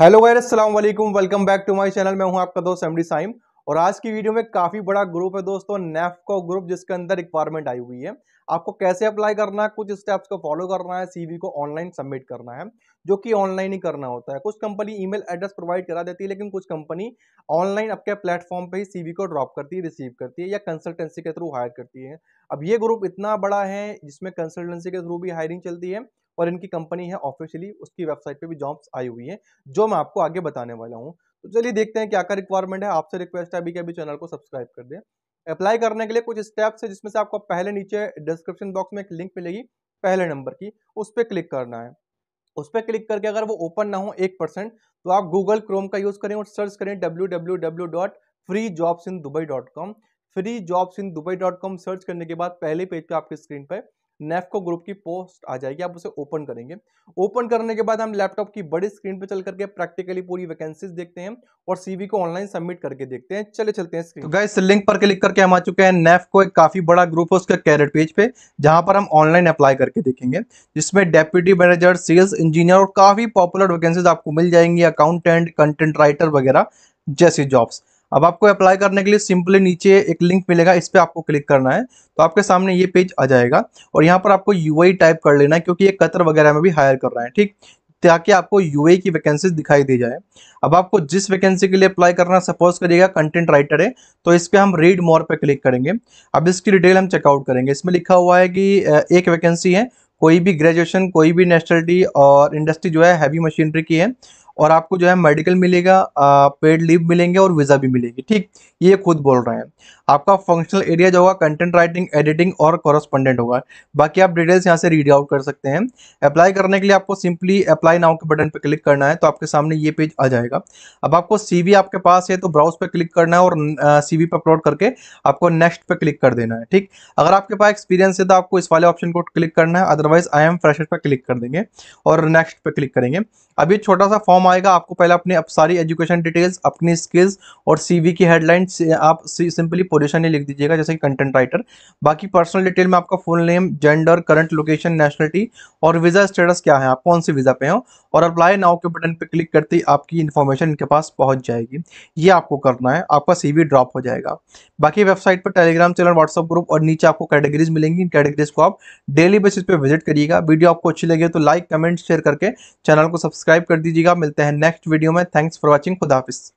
hello guys अस्सलाम वालेकुम welcome back to my channel मैं हूं आपका दोस्त एमडी साइम और आज की वीडियो में काफ़ी बड़ा ग्रुप है दोस्तों नेफ का ग्रुप जिसके अंदर रिक्वायरमेंट आई हुई है आपको कैसे अप्लाई करना है कुछ स्टेप्स को फॉलो करना है सीवी को ऑनलाइन सबमिट करना है जो कि ऑनलाइन ही करना होता है कुछ कंपनी ईमेल एड्रेस प्रोवाइड करा देती है लेकिन कुछ कंपनी ऑनलाइन आपके प्लेटफॉर्म पे ही सीवी को ड्रॉप करती है रिसीव करती है या कंसल्टेंसी के थ्रू हायर करती है अब ये ग्रुप इतना बड़ा है जिसमें कंसल्टेंसी के थ्रू भी हायरिंग चलती है और इनकी कंपनी है ऑफिशियली उसकी वेबसाइट पे भी जॉब्स आई हुई हैं जो मैं आपको आगे बताने वाला हूँ तो चलिए देखते हैं क्या क्या रिक्वायरमेंट है आपसे रिक्वेस्ट है अभी के अभी चैनल को सब्सक्राइब कर दें अप्लाई करने के लिए कुछ स्टेप्स है जिसमें से आपको पहले नीचे डिस्क्रिप्शन बॉक्स में एक लिंक मिलेगी पहले नंबर की उस पर क्लिक करना है उस पर क्लिक करके अगर वो ओपन ना हो एक परसेंट तो आप गूगल क्रोम का यूज़ करें और सर्च करें W W W dot free jobs in Dubai dot com free jobs in Dubai dot com search करने के बाद पहले पेज पे आपके स्क्रीन पर नेफको ग्रुप की पोस्ट आ जाएगी आप उसे ओपन करेंगे ओपन करने के बाद हम लैपटॉप की बड़ी स्क्रीन पे चल करके प्रैक्टिकली पूरी वैकेंसीज देखते हैं और सीवी को ऑनलाइन सबमिट करके देखते हैं चले चलते हैं स्क्रीन तो गाइस लिंक पर क्लिक करके हम आ चुके हैं नेफ को एक काफी बड़ा ग्रुप है उसके कैरेट पेज पे जहां पर हम ऑनलाइन अप्लाई करके देखेंगे जिसमें डेप्यूटी मैनेजर सेल्स इंजीनियर और काफी पॉपुलर वैकेंसीज आपको मिल जाएंगी अकाउंटेंट कंटेंट राइटर वगैरह जैसी जॉब्स अब आपको अप्लाई करने के लिए सिंपली नीचे एक लिंक मिलेगा इस पर आपको क्लिक करना है तो आपके सामने ये पेज आ जाएगा और यहाँ पर आपको यू टाइप कर लेना है क्योंकि ये कतर वगैरह में भी हायर कर रहा है ठीक ताकि आपको यू की वैकेंसीज दिखाई दी जाए अब आपको जिस वैकेंसी के लिए अप्लाई करना सपोज करिएगा कंटेंट राइटर है तो इस पर हम रीड मोर पर क्लिक करेंगे अब इसकी डिटेल हम चेकआउट करेंगे इसमें लिखा हुआ है कि एक वैकेंसी है कोई भी ग्रेजुएशन कोई भी नेशनलिटी और इंडस्ट्री जो है हैवी मशीनरी की है और आपको जो है मेडिकल मिलेगा पेड लीव मिलेंगे और वीज़ा भी मिलेगी ठीक ये खुद बोल रहे हैं आपका फंक्शनल एरिया जो होगा कंटेंट राइटिंग एडिटिंग और कॉरस्पॉन्डेंट होगा बाकी आप डिटेल्स यहाँ से रीड आउट कर सकते हैं अप्लाई करने के लिए आपको सिंपली अप्लाई नाउ के बटन पर क्लिक करना है तो आपके सामने ये पेज आ जाएगा अब आपको सी आपके पास है तो ब्राउज पर क्लिक करना है और सी पर अपलोड करके आपको नेक्स्ट पर क्लिक कर देना है ठीक अगर आपके पास एक्सपीरियंस है तो आपको इस वाले ऑप्शन को क्लिक करना है अदरवाइज आई एम फ्रेशर पर क्लिक कर देंगे और नेक्स्ट पर क्लिक करेंगे अभी छोटा सा फॉर्म आएगा आपको पहले अपने अप सारी एजुकेशन डिटेल्स अपनी स्किल्स और सीवी की हेडलाइंस आप सिंपली पोजिशन ही लिख दीजिएगा जैसे कि कंटेंट राइटर बाकी पर्सनल डिटेल में आपका full name gender current location nationality और वीज़ा स्टेटस क्या है आप कौन से वीज़ा पे हो और अप्लाई नाउ के बटन पर क्लिक करते ही आपकी इन्फॉर्मेशन इनके पास पहुँच जाएगी ये आपको करना है आपका सी ड्रॉप हो जाएगा बाकी वेबसाइट पर टेलीग्राम चैनल व्हाट्सअप ग्रुप और नीचे आपको कैटेगरीज मिलेंगी इन कैटेगरीज को आप डेली बेसिस पर विजिट करिएगा वीडियो आपको अच्छी लगे तो लाइक कमेंट शेयर करके चैनल को सब्सक्राइब कर दीजिएगा मिलते मिलते हैं नेक्स्ट वीडियो में थैंक्स फॉर वॉचिंग खुदाफिस